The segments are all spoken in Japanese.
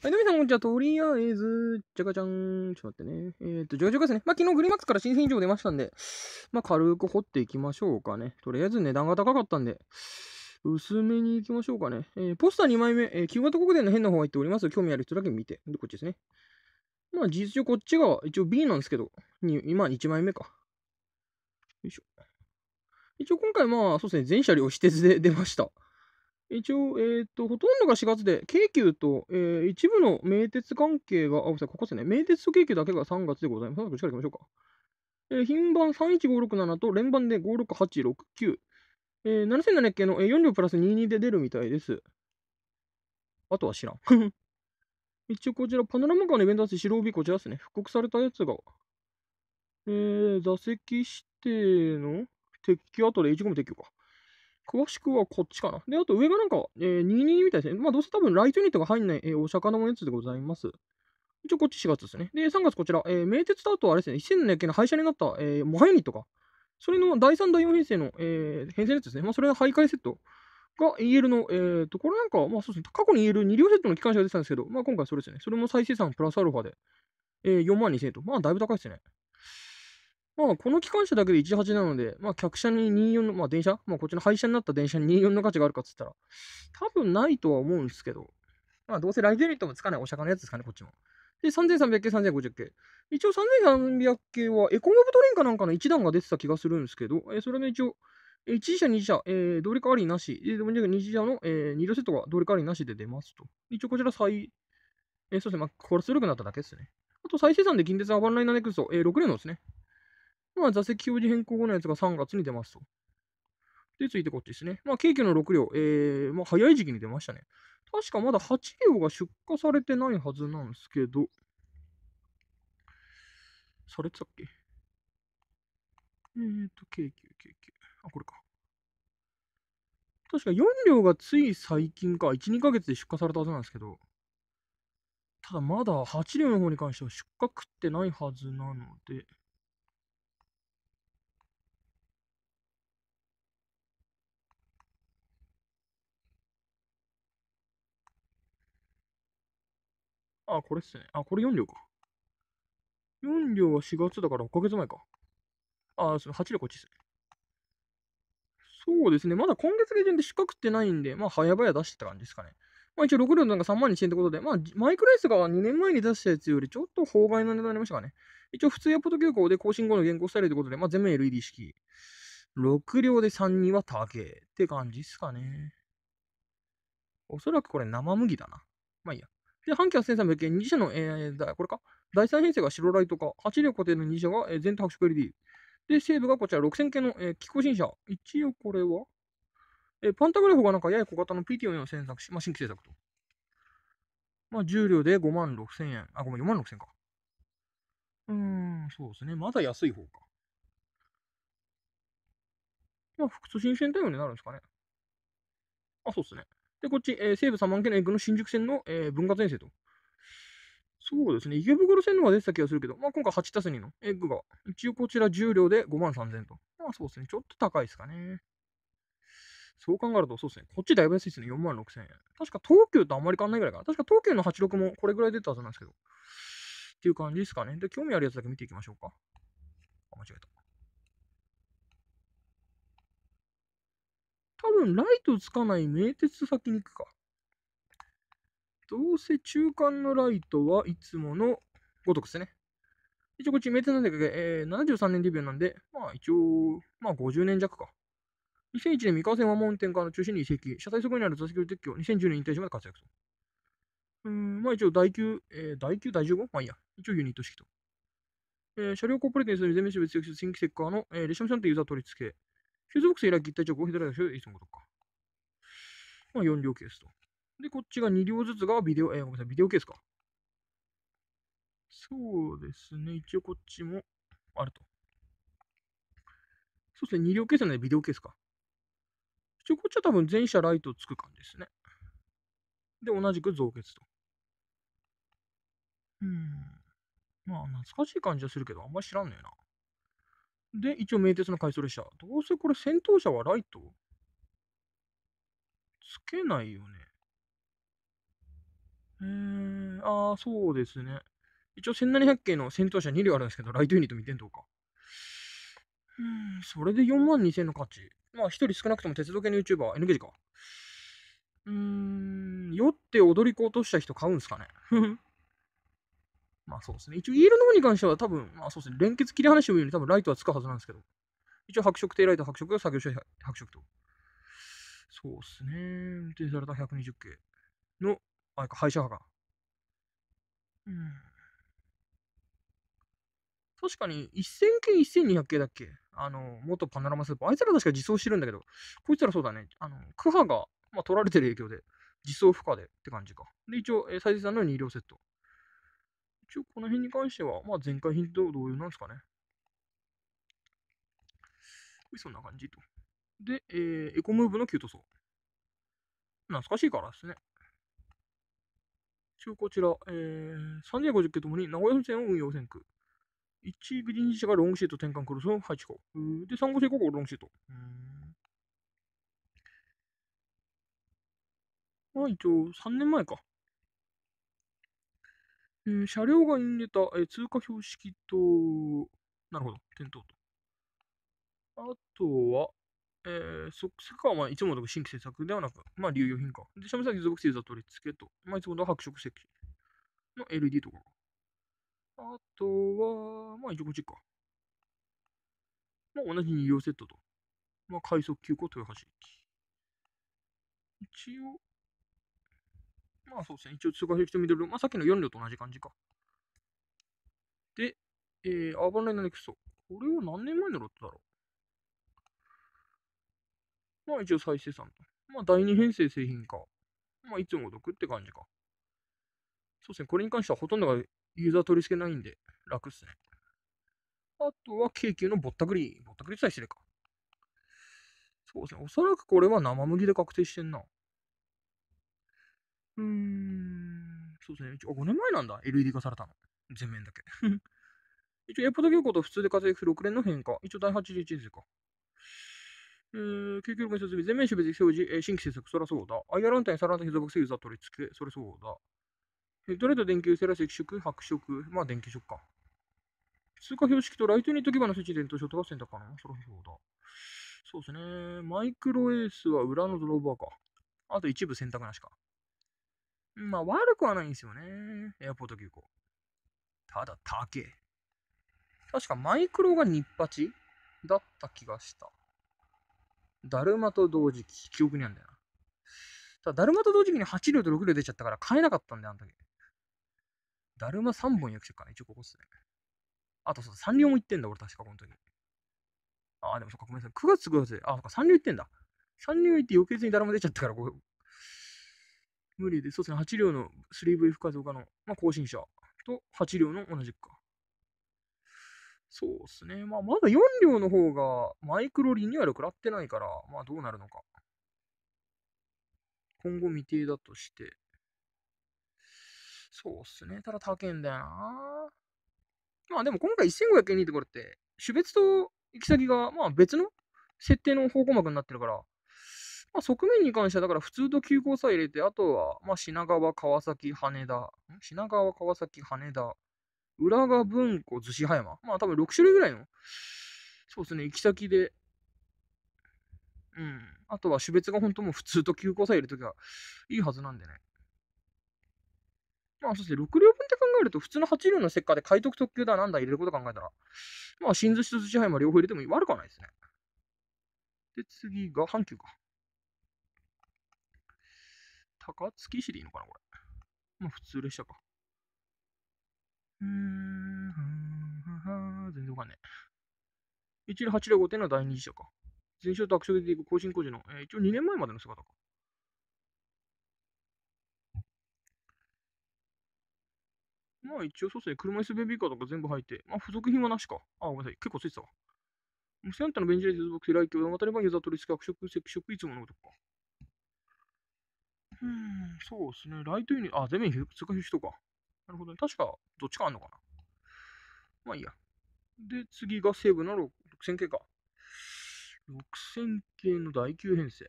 はい、どみさん、こんにちは。とりあえず、じゃがじゃん。ちょっと待ってね。えっ、ー、と、じゃがじゃがですね。まあ、昨日グリーマックスから新品以上出ましたんで、まあ、軽く掘っていきましょうかね。とりあえず値段が高かったんで、薄めに行きましょうかね。えー、ポスター2枚目、えー、旧型国電の変な方が入っております。興味ある人だけ見て。で、こっちですね。まあ、事実上こっちが一応 B なんですけど、に今1枚目か。よいしょ。一応今回まあ、そうですね、全車両私鉄で出ました。一応、えっ、ー、と、ほとんどが4月で、京急と、えー、一部の名鉄関係が、あ、ごめんなさい、ここですね。名鉄と京急だけが3月でございます。3月から行きましょうか。えー、品番31567と連番で5 6 8 6 9えー、7700系の、えー、4両プラス22で出るみたいです。あとは知らん。一応こちら、パノラマカーのイベントだし、白帯こちらですね。復刻されたやつが。えー、座席指定の撤去後で、一号も撤去か。詳しくはこっちかな。で、あと上がなんか、えー、22みたいですね。まあ、どうせ多分ライトユニットが入んない、えー、お釈迦のやつでございます。一応こっち4月ですね。で、3月こちら、えー、名鉄とあとあれですね、1 0 0 0円の廃車になった、えー、モハユニットか。それの第3、第4編成の、えー、編成のやつですね。まあ、それの徘徊セットが EL の、えーと、とこれなんか、まあそうですね、過去に EL2 両セットの機関車が出てたんですけど、まあ今回それですね、それも再生産プラスアルファで、えー、4万2000円と、まあだいぶ高いですね。まあ、この機関車だけで18なので、まあ、客車に24の、まあ、電車、まあ、こっちの廃車になった電車に24の価値があるかっつったら、多分ないとは思うんですけど、まあ、どうせライブユニットもつかないお釈迦のやつですかね、こっちも。で、3300系、3050系。一応3300系は、エコモブトレンかなんかの1段が出てた気がするんですけど、えー、それの一応、え1次車、2次車、えー、どれかありなし、で、2次車の、えー、2両セットがどれかありなしで出ますと。一応こちら最、えー、そうですね、まあ、これ、強くなっただけですね。あと再生産で近鉄アバンライナネクスト、えー、6両のですね。まあ、座席表示変更後のやつが3月に出ますと。で、ついてこっちですね。まあ、ケーキの6両、えー、まあ、早い時期に出ましたね。確かまだ8両が出荷されてないはずなんですけど、されてたっけえっ、ー、と、京急、京急。あ、これか。確か4両がつい最近か、1、2ヶ月で出荷されたはずなんですけど、ただまだ8両の方に関しては出荷食ってないはずなので、あ、これっすね。あ、これ4両か。4両は4月だから6ヶ月前か。あ、その8両こっちっすね。そうですね。まだ今月下旬で資格ってないんで、まあ、早々出してた感じですかね。まあ、一応6両なんか3万2000円ってことで、まあ、マイクライスが2年前に出したやつよりちょっと法外な値段になりましたかね。一応、普通やポト急行で更新後の現行スタイルということで、まあ、全面 LED 式。6両で3人は高えって感じっすかね。おそらくこれ生麦だな。まあいいや。で、半径1300円、2社の、えー、これか、第3編成が白ライト化、8両固定の2社が、えー、全白色 LED。で、西部がこちら6000系の、えー、気候新車。一応これは、えー、パンタグラフがなんかやや小型の p t 4を選択し、まあ、新規制作と。まあ、重量で5万6000円。あ、ごめん、4万6000か。うーん、そうですね。まだ安い方か。まあ、複数新鮮対応になるんですかね。あ、そうですね。で、こっち、えー、西武3万件のエッグの新宿線の、えー、文化前世と。そうですね、池袋線のは出てた気がするけど、まあ、今回8たす2のエッグが、一応こちら重量で5万3000と。まあそうですね、ちょっと高いですかね。そう考えると、そうですね、こっちだいぶ安いですね、4万6000円。確か東急とあんまり変わんないぐらいかな。確か東急の86もこれぐらい出たはずなんですけど。っていう感じですかね。で、興味あるやつだけ見ていきましょうか。あ、間違えた。多分ライトつかない名鉄先に行くか。どうせ中間のライトはいつものごとくっすね。一応こっち名鉄なんだけど、えー、73年デビューなんで、まあ一応、まあ50年弱か。2001年三河線和門店からの中心に移籍、車体側にある座席を撤去、2010年引退時まで活躍と。うん、まあ一応、第9、えー、第9、第 15? まあいいや。一応ユニット式と。えー、車両コーポレートにする全面種別セショ新規セッカーの、えー、レシャムシャンというユーザー取り付け。急属性ら立体直後、左足でいつもことか。まあ、4両ケースと。で、こっちが2両ずつがビデオ、えー、ごめんなさい、ビデオケースか。そうですね、一応こっちもあると。そうですね、2両ケースなのでビデオケースか。一応こっちは多分全車ライトつく感じですね。で、同じく造血と。うん。まあ、懐かしい感じはするけど、あんまり知らんのよな。で、一応名鉄の回送列車。どうせこれ先頭車はライトつけないよね。えー、ああ、そうですね。一応1700系の先頭車2両あるんですけど、ライトユニット見てんとか。うん、それで4万2000の価値。まあ、1人少なくとも鉄道系の YouTuber、n g か。うーん、酔って踊り子落とした人買うんすかね。まあそうですね。一応、イエーの方に関しては多分、まあそうですね。連結切り離してもように多分ライトはつくはずなんですけど。一応、白色低ライト、白色が作業者白色と。そうですね。運転された120系の、あれか、廃車派か。うん。確かに、1000系、1200系だっけあの、元パナラマスーパー。あいつら確か自走してるんだけど、こいつらそうだね。あの、クハが、まあ、取られてる影響で、自走不可でって感じか。で、一応、えー、サイズさんの2両セット。一応この辺に関しては、まあ、前回品と同様なんですかね。そんな感じと。で、えー、エコムーブの旧塗装。懐かしいからですね。一応こちら、えー、3050系ともに名古屋本線を運用線区。1グリーン自社がロングシート転換クロスの配置庫。で、3号線5号ロングシート。まあ一応3年前か。えー、車両が入れた、えー、通過標識と、なるほど、点灯と。あとは、えー、即席はまあいつものと新規制作ではなく、まあ流用品か。で、さ無先属性座取り付けと、まあいつもの白色石の LED とか。あとは、まあ一応こっちか。まあ同じ2両セットと。まあ快速急行豊橋駅。一応、まあそうですね、一応通過兵器とミドル、まあさっきの4両と同じ感じか。で、えー、アーバンライナーネクスト。これは何年前のロットだろう。まあ一応再生産と。まあ第2編成製品か。まあいつもごって感じか。そうですね、これに関してはほとんどがユーザー取り付けないんで楽っすね。あとは京急のぼったくり。ぼったくりさえしてか。そうですね、おそらくこれは生麦で確定してんな。うーん。そうですね。あ、5年前なんだ。LED 化されたの。全面だけ。一応、エポト銀行と普通で活躍する6連の変化。一応、第81ですか。えー、急極の設備、全面種別表示、えー、新規制作、そらそうだ。アイアランタイにサランタ非属性ユーザー取り付け、それそうだ。ヘッドライト、電球、セラ赤色、白色、まあ電球色か。通過標識とライトニット基盤のスイッチ、電灯ショットが選択かな。そらそうだ。そうですね。マイクロエースは裏のドローバーか。あと一部選択なしか。まあ悪くはないんですよね。エアポート急行。ただ高え。確かマイクロが日八だった気がした。だるまと同時期、記憶にあんだよな。ただ、だるまと同時期に8両と6両出ちゃったから買えなかったんだよ、あだけ。だるま3本役者かな、一応ここっすね。あとそう、3両も行ってんだ、俺確かこの時。あ、でもそっか、ごめんなさい。9月9月で、あ、そっか、3両行ってんだ。3両行って余計にだるま出ちゃったから、こ無理で、そうですね、8両の 3V 深増化の、まあ、更新車と8両の同じか。そうですね、まあ、まだ4両の方がマイクロリニューアル食らってないから、まあどうなるのか。今後未定だとして。そうっすね。ただ高いんだよな。まあでも今回1500円にってこれって、種別と行き先がまあ別の設定の方向幕になってるから、まあ、側面に関しては、だから普通と急行さえ入れて、あとは、まあ、品川、川崎、羽田、品川、川崎、羽田、浦賀、文庫、逗子、葉山。まあ、多分6種類ぐらいの、そうですね、行き先で、うん。あとは種別が本当も普通と急行さえ入れるときはいいはずなんでね。まあ、そして6両分って考えると、普通の8両の石化でい得特急だなんだ入れること考えたら、まあ、新寿司と寿司杯両方入れても悪くはないですね。で、次が阪急か。高槻市でいいのかな、これ。まあ、普通列車か。うーん、はは全然わかんない。一応805点の第二次車か。全勝と悪色でいく更新工事の、えー、一応2年前までの姿か。まあ一応そうですね、車椅子ベビーカーとか全部入って、まあ付属品はなしか。あ、ごめんなさい、結構ついてたわ。センターのベンチで接続して来機渡ればユーザー取り付け、悪色、赤色、いつものことか。うん、そうですね。ライトユニ、あ、ゼミ普通科必須とか。なるほど、ね、確か、どっちかあんのかな。まあいいや。で、次が西武の6000系か。6000系の第9編成。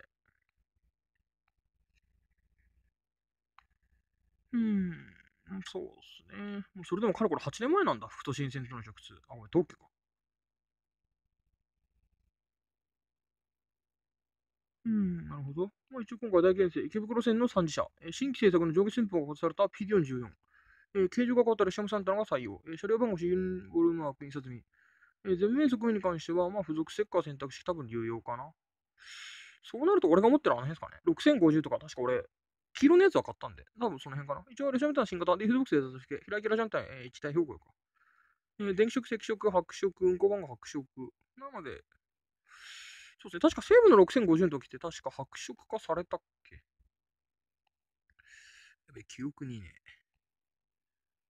うん、そうですね。それでもかれこれ8年前なんだ。ふと新鮮との直通。あ、れ、同期か。うん、なるほど。まあ、一応今回大県生、池袋線の3次車、新規政策の上下寸法が発された P44、えー、形状が変わった列車もサンタが採用、えー、車両番号、シンゴルマーク、印刷品、えー、全面側面に関しては、まあ、付属セッカー選択肢、多分有用かな。そうなると俺が持ってるあの辺ですかね。6050とか、確か俺、黄色のやつは買ったんで、多分その辺かな。一応、列車みたいな新型で、付属製ッとして、ひらひらじゃんたえー、一体標高か。えー、電気色、赤色、白色、運行番号白色。なので、そうですね、確か西武の6050の時って確か白色化されたっけやべ、記憶にね。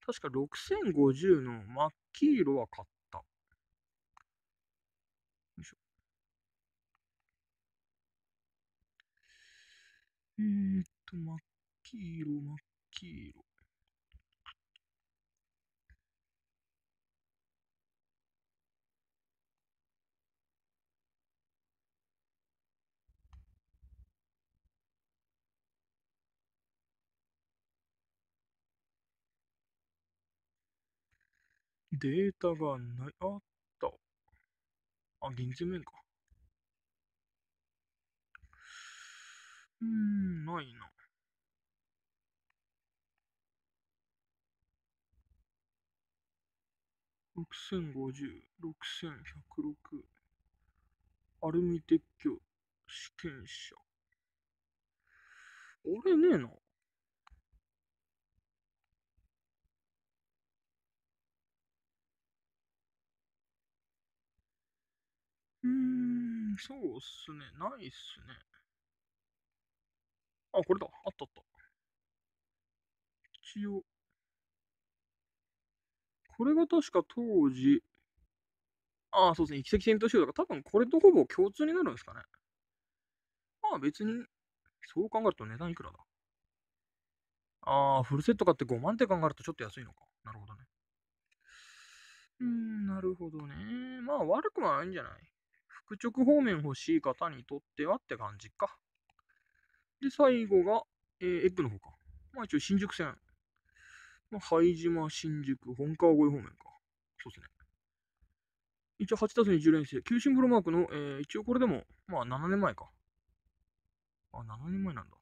確か6050の真っ黄色は買った。よいしょ。えー、っと、真っ黄色、真っ黄色。データがない。あった。あ、現金面か。うーん、ないな。6050、6106。アルミ撤去、試験車。あれねえな。そうっすね。ないっすね。あ、これだ。あったあった。一応。これが確か当時、ああ、そうですね。き先戦闘集だから、多分これとほぼ共通になるんですかね。まあ別に、そう考えると値段いくらだああ、フルセット買って5万って考えるとちょっと安いのか。なるほどね。うーん、なるほどね。まあ悪くはないんじゃない北直方面欲しい方にとってはって感じか。で、最後が、えー、エッグの方か。まあ一応新宿線。まあ、拝島、新宿、本川越方面か。そうですね。一応8たす20連生。急進プロマークの、えー、一応これでも、まあ7年前か。あ、7年前なんだ。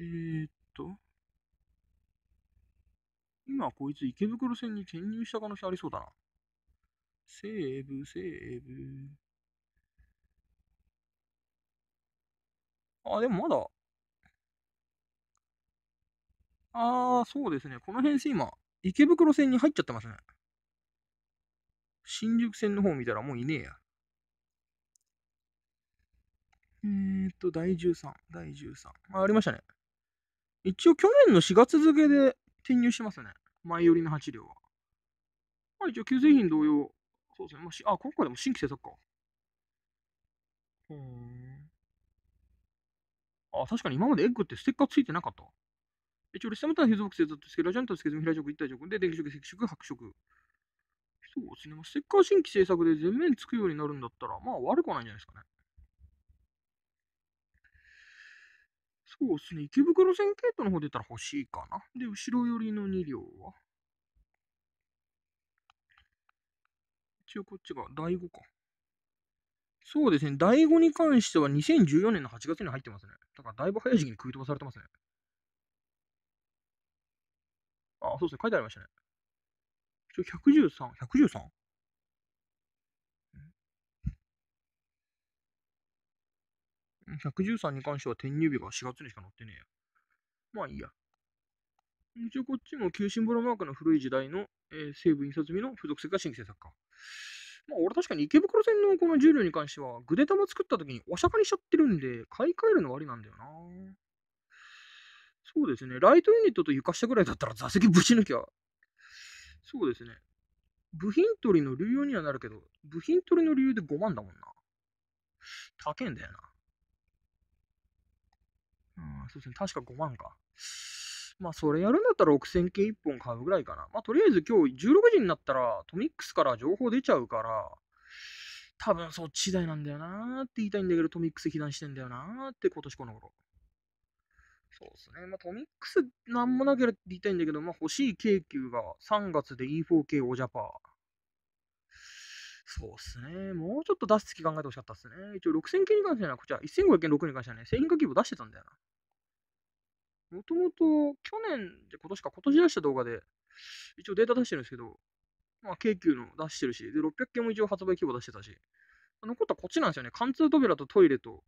えー、っと。今こいつ池袋線に転入した可能性ありそうだな。セーブ、セーブ。あ、でもまだ。ああ、そうですね。この辺す、今。池袋線に入っちゃってますね。新宿線の方見たらもういねえや。えー、っと、第13、第13。あ、ありましたね。一応去年の4月付で転入してますね。前寄りの8両は。まあ一応、給水品同様、そうですね。まあ、しあ、今回でも新規制作か。うん。あ、確かに今までエッグってステッカーついてなかった。一応、レスタムタン、ヒズボクセズとつけ、ラジャンタスケズミ、平色、一体クで、電気色、赤色、白色。そうですね。まあ、ステッカー新規制作で全面つくようになるんだったら、まあ悪くはないんじゃないですかね。そうですね。池袋線系統の方出たら欲しいかな。で、後ろ寄りの2両は。応こっちが第5か。そうですね、第5に関しては2014年の8月に入ってますね。だからだいぶ早い時期に食い飛ばされてますね。あ、そうですね、書いてありましたね。113、113? 113に関しては転入日が4月にしか載ってねえや。まあいいや。一応こっちも旧新ブロマークの古い時代の、えー、西部印刷日の付属世界新規制作か。まあ、俺確かに池袋線のこの重量に関しては、ぐで玉作った時にお釈迦にしちゃってるんで、買い替えるのはありなんだよな。そうですね。ライトユニットと床下ぐらいだったら座席ぶち抜きゃ。そうですね。部品取りの流用にはなるけど、部品取りの理由で5万だもんな。高えんだよな。うん、そうですね。確か5万か。まあ、それやるんだったら6000件1本買うぐらいかな。まあ、とりあえず今日16時になったらトミックスから情報出ちゃうから、多分そっち次なんだよなーって言いたいんだけど、トミックス被弾してんだよなーって今年この頃。そうですね。まあ、トミックスなんもなければ言いたいんだけど、まあ、欲しい京急が3月で E4K オジャパー。そうっすね。もうちょっと出す月考えてほしかったっすね。一応6000件に関しては、こちら1500件6に関してはね、1000円かけを出してたんだよな。もともと去年で今年か、今年出した動画で、一応データ出してるんですけど、まあ、京急の出してるし、で、600件も一応発売規模出してたし、残ったこっちなんですよね。貫通扉とトイレと、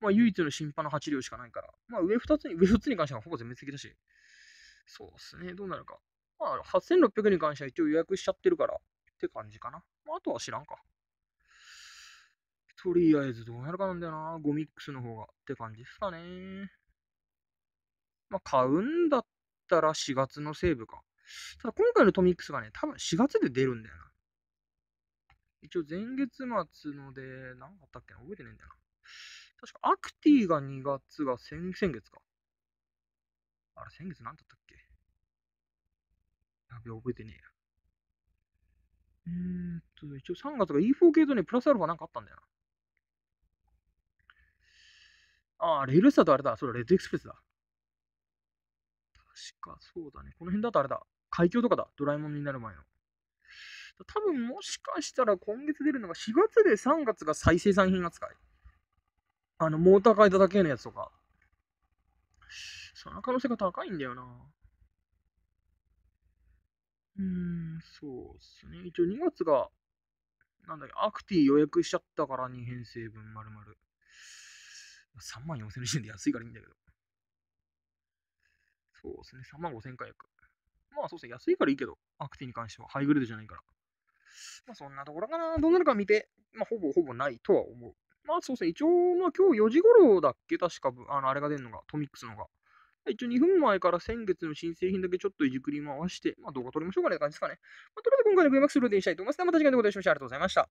まあ、唯一の審判の8両しかないから、まあ、上2つに、上2つに関してはほぼ全滅的だし、そうですね、どうなるか。まあ、8600に関しては一応予約しちゃってるから、って感じかな。まあ、あとは知らんか。とりあえずどうなるかなんだよな、ゴミックスの方がって感じですかね。まあ、買うんだったら4月のセーブか。ただ今回のトミックスがね、多分4月で出るんだよな。一応前月末ので、何だったっけな覚えてねえんだよな。確かアクティが2月が先先月か。あれ、先月何だったっけやべ、覚えてねえや。えー、んと、一応3月が E4 系とね、プラスアルファなんかあったんだよな。ああ、レールスターとあれだ。それレッドエクスプレスだ。確かそうだね。この辺だとあれだ。海峡とかだ。ドラえもんになる前の。多分もしかしたら今月出るのが4月で3月が再生産品扱い。あの、モーター変えただけのやつとか。その可能性が高いんだよな。うーん、そうっすね。一応2月が、なんだっけ、アクティ予約しちゃったから2編成分丸々。3万4000円で安いからいいんだけど。そうですね、3万5千0 0まあそうですね、安いからいいけど、アクティに関しては、ハイグレードじゃないから。まあそんなところかな。どうなるか見て、まあほぼほぼないとは思う。まあそうですね、一応、まあ今日4時頃だっけ、確か、あの、あれが出るのが、トミックスのが。一応2分前から先月の新製品だけちょっといじくり回して、まあ動画撮りましょうかねって感じですかね。まあ、とりあえず今回の VMAX ルーティンしたいと思います。ではまた次回でお会いしましょう。ありがとうございました。